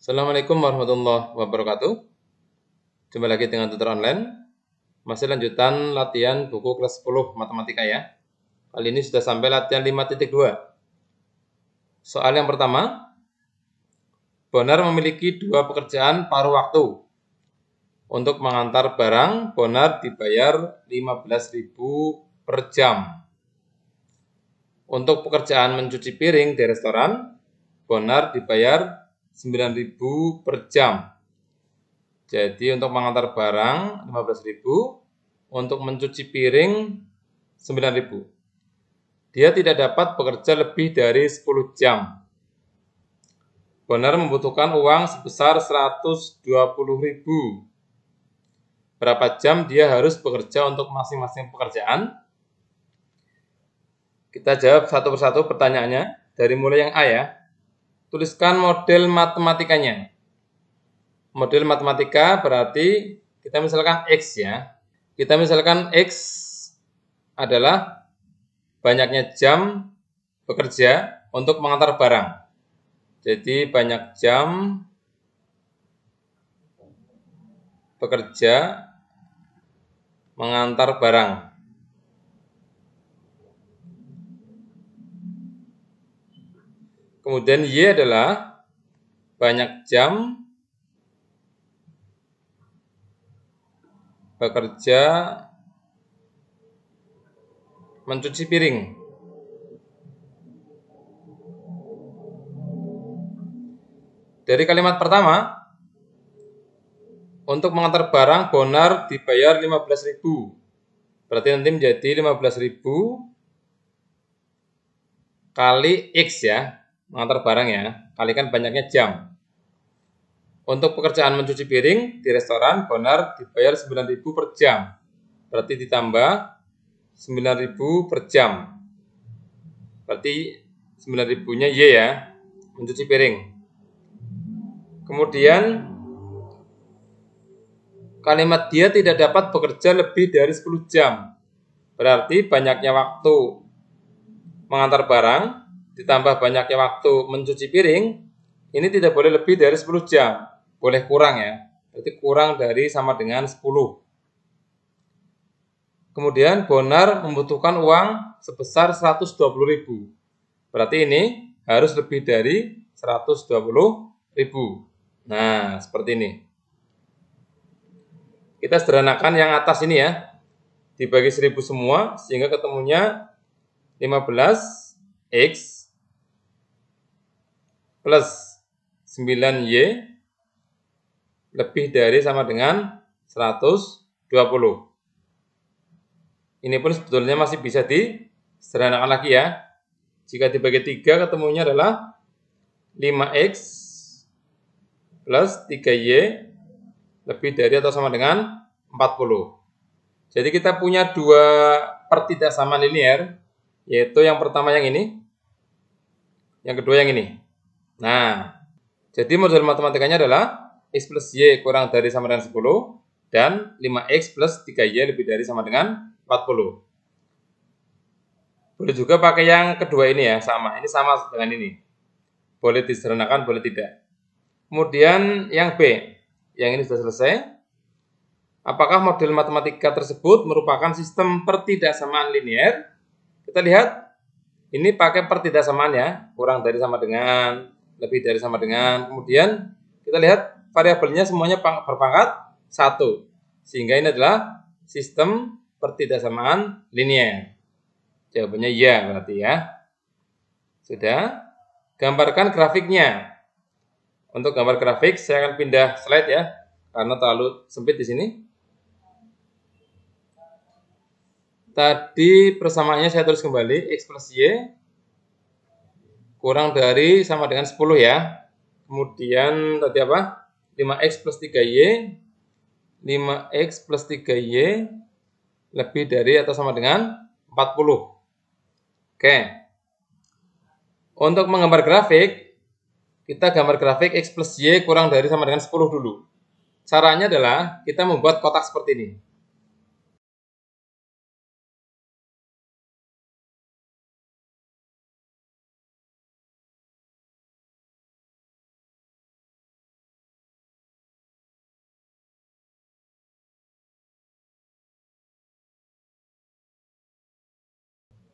Assalamualaikum warahmatullahi wabarakatuh. Jumpa lagi dengan tutor online. Masih lanjutan latihan buku kelas 10 matematika ya. Kali ini sudah sampai latihan 5.2. Soal yang pertama, Bonar memiliki dua pekerjaan paruh waktu untuk mengantar barang, Bonar dibayar 15.000 per jam. Untuk pekerjaan mencuci piring di restoran, Bonar dibayar 9.000 per jam. Jadi untuk mengantar barang 15.000, untuk mencuci piring 9.000. Dia tidak dapat bekerja lebih dari 10 jam. Bonar membutuhkan uang sebesar 120.000 berapa jam dia harus bekerja untuk masing-masing pekerjaan. Kita jawab satu persatu pertanyaannya dari mulai yang A ya. Tuliskan model matematikanya. Model matematika berarti kita misalkan X ya. Kita misalkan X adalah banyaknya jam bekerja untuk mengantar barang. Jadi banyak jam bekerja mengantar barang. Kemudian Y adalah banyak jam bekerja mencuci piring. Dari kalimat pertama, untuk mengantar barang Bonar dibayar 15.000. Berarti nanti menjadi 15.000 kali X ya. Mengantar barang ya. Kalikan banyaknya jam. Untuk pekerjaan mencuci piring di restoran Bonar dibayar 9.000 per jam. Berarti ditambah 9.000 per jam. Berarti 9.000-nya Y ya, mencuci piring. Kemudian Kalimat dia tidak dapat bekerja lebih dari 10 jam. Berarti banyaknya waktu mengantar barang ditambah banyaknya waktu mencuci piring ini tidak boleh lebih dari 10 jam. Boleh kurang ya. Berarti kurang dari sama dengan 10. Kemudian Bonar membutuhkan uang sebesar 120.000. Berarti ini harus lebih dari 120.000. Nah, seperti ini. Kita sederhanakan yang atas ini ya. Dibagi 1000 semua sehingga ketemunya 15x plus 9y lebih dari sama dengan 120. Ini pun sebetulnya masih bisa di sederhanakan lagi ya. Jika dibagi 3 ketemunya adalah 5x plus 3y lebih dari atau sama dengan 40. Jadi kita punya dua pertidaksamaan linier, yaitu yang pertama yang ini, yang kedua yang ini. Nah, jadi model matematikanya adalah x plus y kurang dari sama dengan 10, dan 5x plus 3y lebih dari sama dengan 40. Boleh juga pakai yang kedua ini ya, sama. Ini sama dengan ini. Boleh diserenakan, boleh tidak. Kemudian yang B. Yang ini sudah selesai. Apakah model matematika tersebut merupakan sistem pertidaksamaan linier? Kita lihat. Ini pakai pertidaksamaan ya. Kurang dari sama dengan, lebih dari sama dengan. Kemudian kita lihat variabelnya semuanya berpangkat satu. Sehingga ini adalah sistem pertidaksamaan linier. Jawabannya ya berarti ya. Sudah. Gambarkan grafiknya. Untuk gambar grafik, saya akan pindah slide ya, karena terlalu sempit di sini. Tadi persamaannya saya tulis kembali, X plus Y kurang dari sama dengan 10 ya. Kemudian tadi apa? 5X plus 3Y, 5X plus 3Y lebih dari atau sama dengan 40. Oke. Untuk menggambar grafik, kita gambar grafik X plus Y kurang dari sama dengan 10 dulu. Caranya adalah kita membuat kotak seperti ini.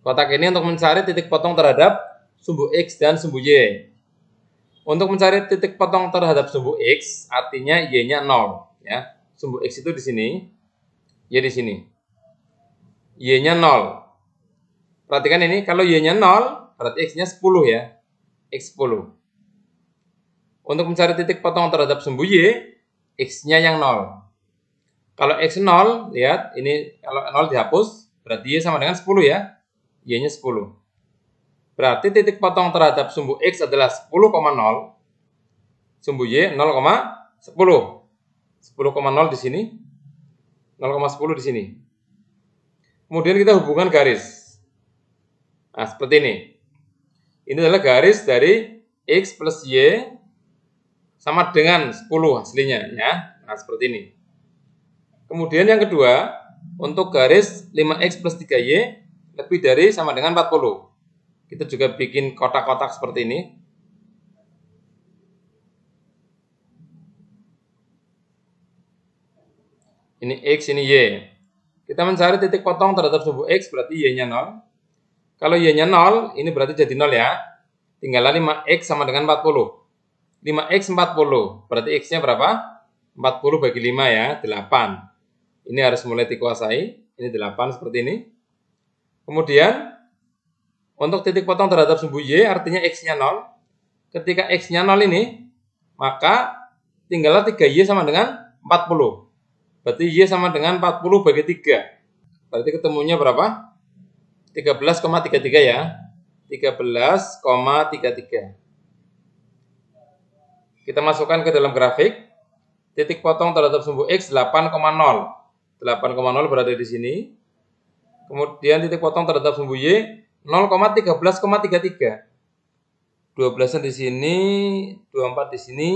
Kotak ini untuk mencari titik potong terhadap sumbu X dan sumbu Y. Untuk mencari titik potong terhadap sumbu X, artinya Y-nya 0. Ya. Sumbu X itu di sini, Y di sini. Y-nya 0. Perhatikan ini, kalau Y-nya 0, berarti X-nya 10 ya. X 10. Untuk mencari titik potong terhadap sumbu Y, X-nya yang 0. Kalau X 0, lihat, ini kalau 0 dihapus, berarti Y sama dengan 10 ya. Y-nya 10. Berarti titik potong terhadap sumbu X adalah 10,0. Sumbu Y 0,10. 10,0 di sini. 0,10 di sini. Kemudian kita hubungkan garis. Nah, seperti ini. Ini adalah garis dari X plus Y sama dengan 10 hasilnya. ya. Nah, seperti ini. Kemudian yang kedua, untuk garis 5X plus 3Y lebih dari sama dengan 40. Kita juga bikin kotak-kotak seperti ini. Ini X, ini Y. Kita mencari titik potong terhadap sumbu X, berarti Y-nya 0. Kalau Y-nya 0, ini berarti jadi 0 ya. Tinggallah 5X sama dengan 40. 5X 40, berarti X-nya berapa? 40 bagi 5 ya, 8. Ini harus mulai dikuasai. Ini 8 seperti ini. Kemudian untuk titik potong terhadap sumbu Y artinya X-nya 0. Ketika X-nya 0 ini, maka tinggallah 3Y sama dengan 40. Berarti Y sama dengan 40 bagi 3. Berarti ketemunya berapa? 13,33 ya. 13,33. Kita masukkan ke dalam grafik. Titik potong terhadap sumbu X 8,0. 8,0 berada di sini. Kemudian titik potong terhadap sumbu Y 0,13,33. 12 di sini, 24 di sini,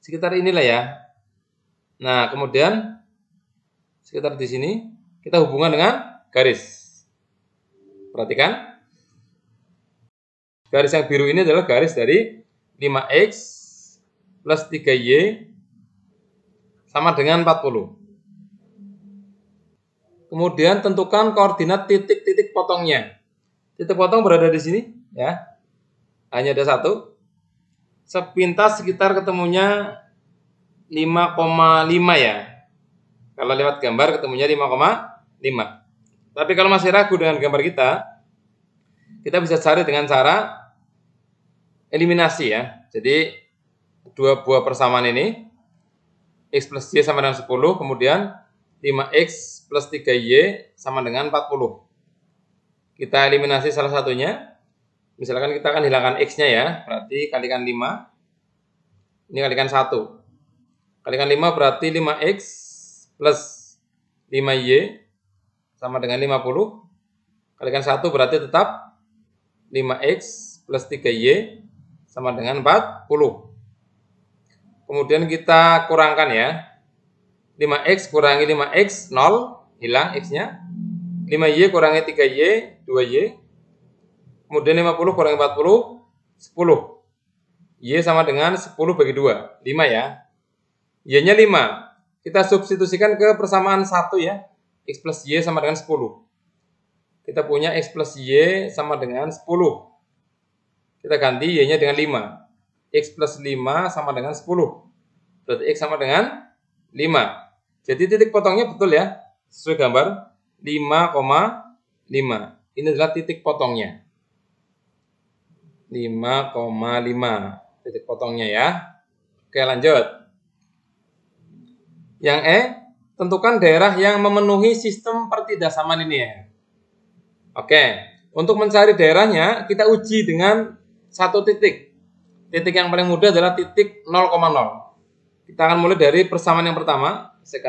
sekitar inilah ya. Nah, kemudian sekitar di sini kita hubungan dengan garis. Perhatikan. Garis yang biru ini adalah garis dari 5x plus 3y sama dengan 40. Kemudian tentukan koordinat titik-titik potongnya. Titik potong berada di sini, ya. Hanya ada satu. Sepintas sekitar ketemunya 5,5 ya. Kalau lewat gambar ketemunya 5,5. Tapi kalau masih ragu dengan gambar kita, kita bisa cari dengan cara eliminasi ya. Jadi dua buah persamaan ini x plus y sama dengan 10, kemudian 5x plus 3y sama dengan 40 kita eliminasi salah satunya. Misalkan kita akan hilangkan X-nya ya, berarti kalikan 5. Ini kalikan 1. Kalikan 5 berarti 5X plus 5Y sama dengan 50. Kalikan 1 berarti tetap 5X plus 3Y sama dengan 40. Kemudian kita kurangkan ya. 5X kurangi 5X, 0, hilang X-nya. 5Y kurangi 3Y, 2Y. Kemudian 50 kurang 40, 10. Y sama dengan 10 bagi 2, 5 ya. Y-nya 5. Kita substitusikan ke persamaan 1 ya. X plus Y sama dengan 10. Kita punya X plus Y sama dengan 10. Kita ganti Y-nya dengan 5. X plus 5 sama dengan 10. Berarti X sama dengan 5. Jadi titik potongnya betul ya. Sesuai gambar. 5,5. Ini adalah titik potongnya. 5,5 titik potongnya ya. Oke lanjut. Yang E, tentukan daerah yang memenuhi sistem pertidaksamaan ini ya. Oke, untuk mencari daerahnya kita uji dengan satu titik. Titik yang paling mudah adalah titik 0,0. Kita akan mulai dari persamaan yang pertama. Saya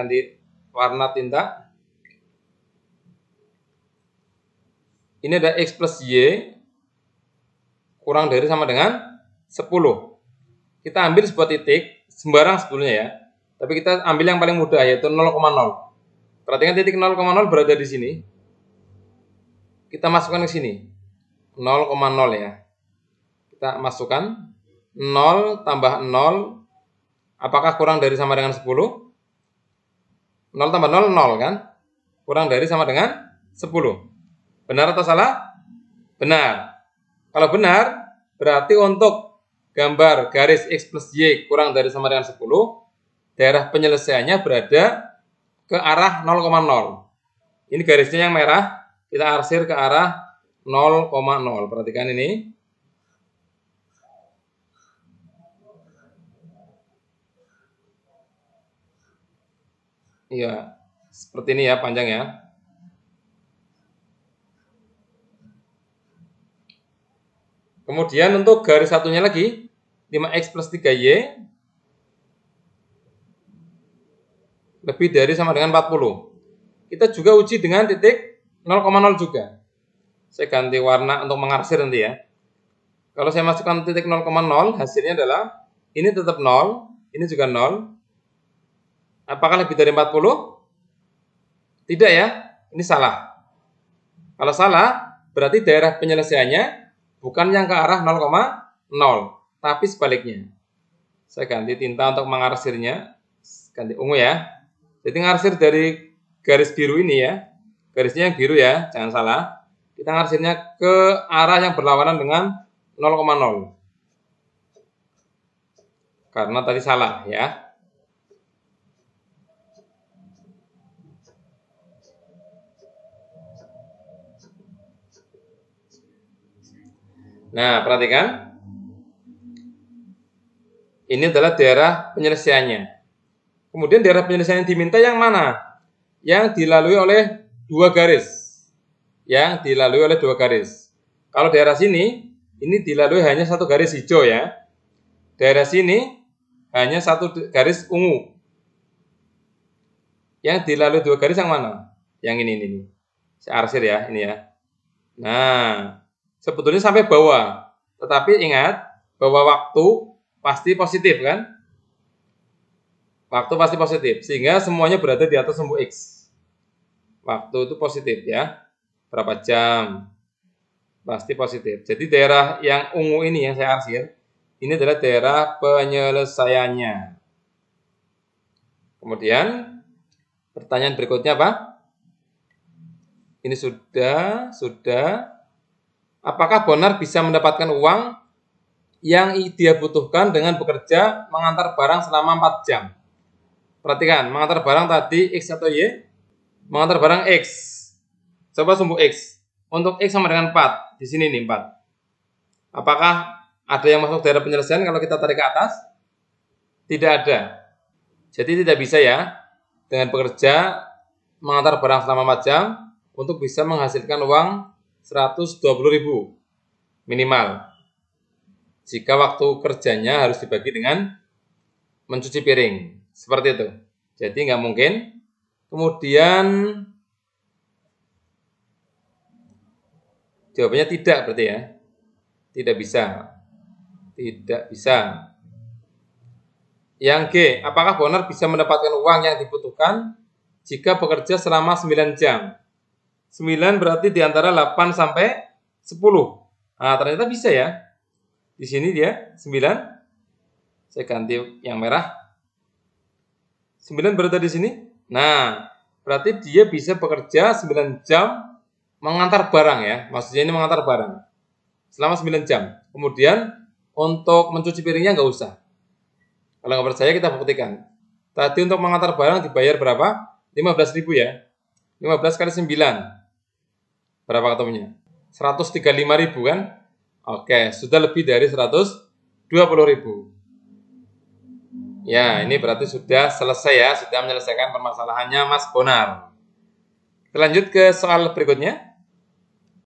warna tinta. Ini ada X plus Y kurang dari sama dengan 10. Kita ambil sebuah titik, sembarang sebetulnya ya. Tapi kita ambil yang paling mudah yaitu 0,0. Perhatikan titik 0,0 berada di sini. Kita masukkan ke sini. 0,0 ya. Kita masukkan 0 tambah 0 apakah kurang dari sama dengan 10? 0 tambah 0 0 kan? Kurang dari sama dengan 10. Benar atau salah? Benar. Kalau benar, berarti untuk gambar garis X plus Y kurang dari sama dengan 10, daerah penyelesaiannya berada ke arah 0,0. Ini garisnya yang merah, kita arsir ke arah 0,0. Perhatikan ini. Iya, seperti ini ya panjang ya. Kemudian untuk garis satunya lagi 5x plus 3y lebih dari sama dengan 40. Kita juga uji dengan titik 0,0 juga. Saya ganti warna untuk mengarsir nanti ya. Kalau saya masukkan titik 0,0 hasilnya adalah ini tetap 0, ini juga 0. Apakah lebih dari 40? Tidak ya, ini salah. Kalau salah, berarti daerah penyelesaiannya Bukan yang ke arah 0,0, tapi sebaliknya. Saya ganti tinta untuk mengarsirnya. Ganti ungu ya. Jadi ngarsir dari garis biru ini ya. Garisnya yang biru ya, jangan salah. Kita ngarsirnya ke arah yang berlawanan dengan 0,0. Karena tadi salah ya. Nah, perhatikan. Ini adalah daerah penyelesaiannya. Kemudian daerah penyelesaian yang diminta yang mana? Yang dilalui oleh dua garis. Yang dilalui oleh dua garis. Kalau daerah sini, ini dilalui hanya satu garis hijau ya. Daerah sini hanya satu garis ungu. Yang dilalui dua garis yang mana? Yang ini, ini. Saya arsir ya, ini ya. Nah, sebetulnya sampai bawah. Tetapi ingat bahwa waktu pasti positif kan? Waktu pasti positif, sehingga semuanya berada di atas sumbu X. Waktu itu positif ya. Berapa jam? Pasti positif. Jadi daerah yang ungu ini yang saya arsir, ini adalah daerah penyelesaiannya. Kemudian pertanyaan berikutnya apa? Ini sudah, sudah, apakah Bonar bisa mendapatkan uang yang dia butuhkan dengan bekerja mengantar barang selama 4 jam. Perhatikan, mengantar barang tadi X atau Y, mengantar barang X. Coba sumbu X. Untuk X sama dengan 4. Di sini nih 4. Apakah ada yang masuk daerah penyelesaian kalau kita tarik ke atas? Tidak ada. Jadi tidak bisa ya. Dengan bekerja, mengantar barang selama 4 jam, untuk bisa menghasilkan uang 120.000 minimal. Jika waktu kerjanya harus dibagi dengan mencuci piring. Seperti itu. Jadi nggak mungkin. Kemudian jawabannya tidak berarti ya. Tidak bisa. Tidak bisa. Yang G, apakah boner bisa mendapatkan uang yang dibutuhkan jika bekerja selama 9 jam? 9 berarti di antara 8 sampai 10. Nah, ternyata bisa ya. Di sini dia 9. Saya ganti yang merah. 9 berada di sini. Nah, berarti dia bisa bekerja 9 jam mengantar barang ya. Maksudnya ini mengantar barang. Selama 9 jam. Kemudian untuk mencuci piringnya nggak usah. Kalau nggak percaya kita buktikan. Tadi untuk mengantar barang dibayar berapa? 15.000 ya. 15 kali 9. Berapa ketemunya? 135 ribu kan? Oke, sudah lebih dari 120 ribu. Ya, ini berarti sudah selesai ya, sudah menyelesaikan permasalahannya Mas Bonar. Kita lanjut ke soal berikutnya.